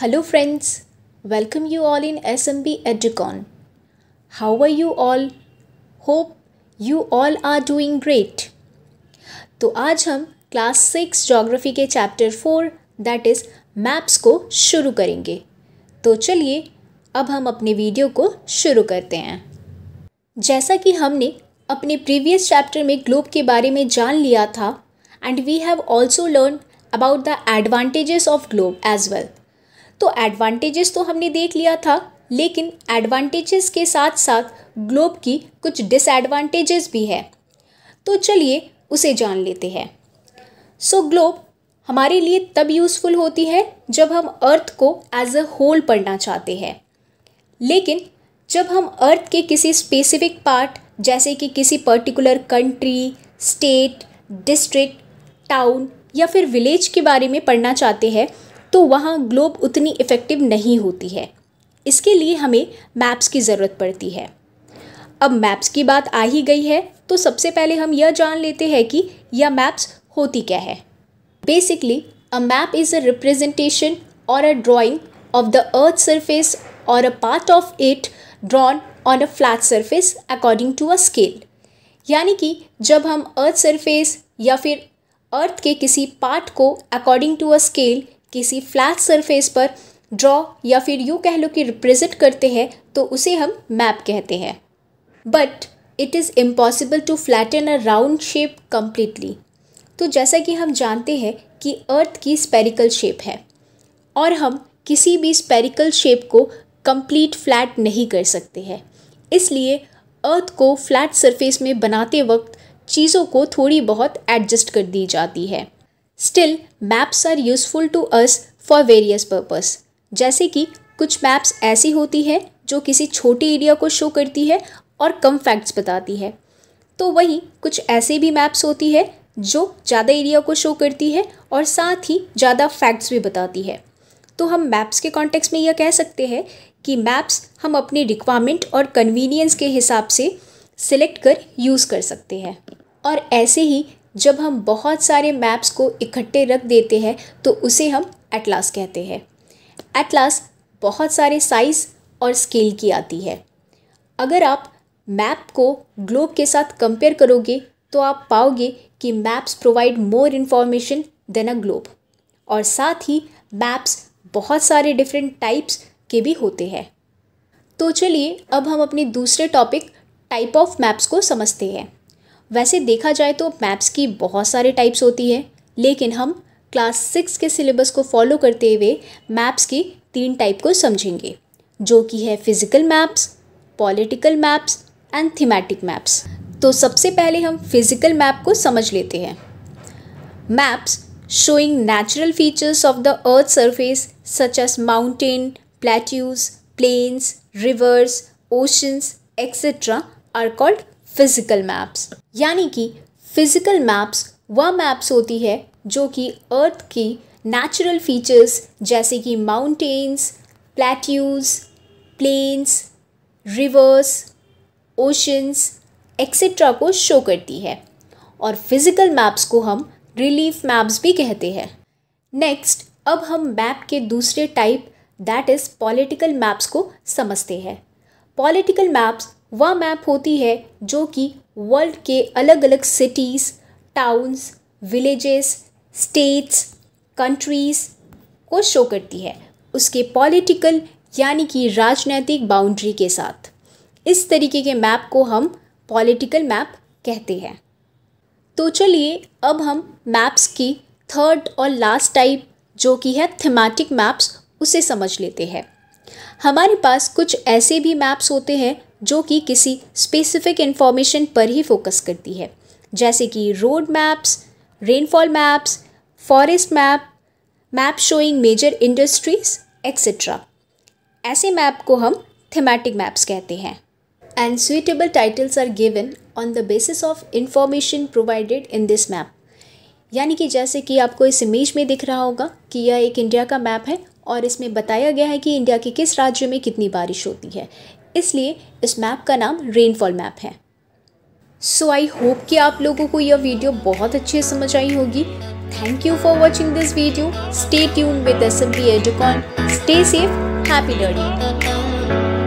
Hello friends welcome you all in S M B Educon. How are you all hope you all are doing great तो आज हम class six geography के chapter four that is maps को शुरू करेंगे तो चलिए अब हम अपने वीडियो को शुरू करते हैं जैसा कि हमने अपने प्रीवियस चैप्टर में ग्लोब के बारे में जान लिया था and we have also learn about the advantages of globe as well तो एडवांटेजेस तो हमने देख लिया था लेकिन एडवांटेजेस के साथ साथ ग्लोब की कुछ डिसएडवांटेजेस भी है तो चलिए उसे जान लेते हैं सो so, ग्लोब हमारे लिए तब यूज़फुल होती है जब हम अर्थ को एज अ होल पढ़ना चाहते हैं लेकिन जब हम अर्थ के किसी स्पेसिफिक पार्ट जैसे कि किसी particular country state district town या फिर विलेज के बारे में पढ़ना चाहते हैं तो वहाँ ग्लोब उतनी इफ़ेक्टिव नहीं होती है इसके लिए हमें मैप्स की ज़रूरत पड़ती है अब मैप्स की बात आ ही गई है तो सबसे पहले हम यह जान लेते हैं कि यह मैप्स होती क्या है basically a map is a representation और a drawing of the earth surface और a part of it drawn on a flat surface according to a scale यानी कि जब हम अर्थ सरफेस या फिर अर्थ के किसी पार्ट को अकॉर्डिंग टू अ स्केल किसी फ्लैट सरफेस पर ड्रॉ या फिर यू कह लो कि रिप्रेजेंट करते हैं तो उसे हम मैप कहते हैं but it is impossible to flatten a round shape completely तो जैसा कि हम जानते हैं कि अर्थ की स्पेरिकल शेप है और हम किसी भी स्पेरिकल शेप को कंप्लीट फ्लैट नहीं कर सकते हैं इसलिए अर्थ को फ्लैट सरफेस में बनाते वक्त चीज़ों को थोड़ी बहुत एडजस्ट कर दी जाती है still maps are useful to us for various purpose जैसे कि कुछ मैप्स ऐसी होती है जो किसी छोटे एरिया को शो करती है और कम फैक्ट्स बताती है तो वहीं कुछ ऐसे भी मैप्स होती है जो ज़्यादा एरिया को शो करती है और साथ ही ज़्यादा फैक्ट्स भी बताती है तो हम मैप्स के कॉन्टेक्स्ट में यह कह सकते हैं कि मैप्स हम अपनी रिक्वायरमेंट और कन्वीनियंस के हिसाब से सिलेक्ट कर यूज़ कर सकते हैं और ऐसे ही जब हम बहुत सारे मैप्स को इकट्ठे रख देते हैं तो उसे हम एटलास कहते हैं एटलास बहुत सारे साइज़ और स्केल की आती है अगर आप मैप को ग्लोब के साथ कंपेयर करोगे तो आप पाओगे कि maps provide more information than a globe और साथ ही मैप्स बहुत सारे डिफरेंट टाइप्स के भी होते हैं तो चलिए अब हम अपने दूसरे टॉपिक टाइप ऑफ मैप्स को समझते हैं वैसे देखा जाए तो मैप्स की बहुत सारे टाइप्स होती है लेकिन हम क्लास सिक्स के सिलेबस को फॉलो करते हुए मैप्स की तीन टाइप को समझेंगे जो कि है physical maps political maps and thematic maps तो सबसे पहले हम फिज़िकल मैप को समझ लेते हैं maps showing natural features of the earth surface such as mountain plateaus plains rivers oceans etcetera are called physical maps यानी कि फिज़िकल मैप्स वह मैप्स होती है जो कि अर्थ की नेचुरल फीचर्स जैसे कि mountains plateaus plains rivers oceans etcetera को शो करती है और फिज़िकल मैप्स को हम रिलीफ मैप्स भी कहते हैं नेक्स्ट अब हम मैप के दूसरे type that is political maps को समझते हैं पॉलिटिकल मैप्स वह मैप होती है जो कि वर्ल्ड के अलग अलग cities towns villages states countries को शो करती है उसके पॉलिटिकल यानी कि राजनैतिक बाउंड्री के साथ इस तरीके के मैप को हम पॉलिटिकल मैप कहते हैं तो चलिए अब हम मैप्स की थर्ड और लास्ट टाइप जो कि है थीमेटिक मैप्स उसे समझ लेते हैं हमारे पास कुछ ऐसे भी मैप्स होते हैं जो कि किसी स्पेसिफिक इन्फॉर्मेशन पर ही फोकस करती है जैसे कि road maps rainfall maps forest map map showing major industries etcetera ऐसे मैप को हम थेमेटिक मैप्स कहते हैं and suitable titles are given on the basis of information provided in this map यानी कि जैसे कि आपको इस इमेज में दिख रहा होगा कि यह एक इंडिया का मैप है और इसमें बताया गया है कि इंडिया के किस राज्य में कितनी बारिश होती है इसलिए इस मैप का नाम रेनफॉल मैप है सो आई होप कि आप लोगों को यह वीडियो बहुत अच्छे समझ आई होगी thank you for watching this video stay tune with S M B Educon stay safe happy learning